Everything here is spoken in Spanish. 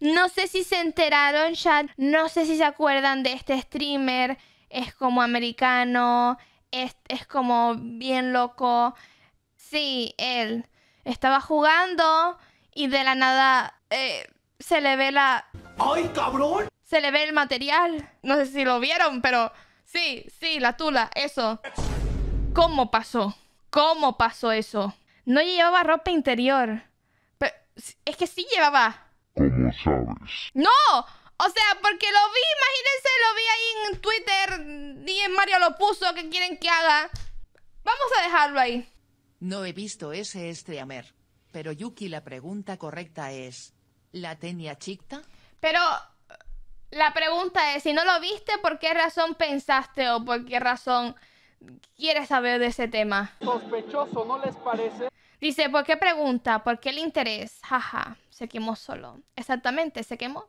No sé si se enteraron ya, no sé si se acuerdan de este streamer, es como americano, es, como bien loco. Sí, él estaba jugando y de la nada eh, se le ve la... ¡Ay, cabrón! Se le ve el material. No sé si lo vieron, pero sí, sí, la tula, eso. ¿Cómo pasó? ¿Cómo pasó eso? No llevaba ropa interior. Pero es que sí llevaba. ¡No! O sea, porque lo vi, imagínense, lo vi ahí en Twitter. Y en Mario lo puso, ¿qué quieren que haga? Vamos a dejarlo ahí. No he visto ese estreamer, Pero Yuki, la pregunta correcta es: ¿La tenía chicta? Pero la pregunta es: si no lo viste, ¿por qué razón pensaste o por qué razón.? quiere saber de ese tema. Sospechoso, ¿no les parece? Dice, ¿por qué pregunta? ¿Por qué el interés? Jaja, se quemó solo. Exactamente, se quemó.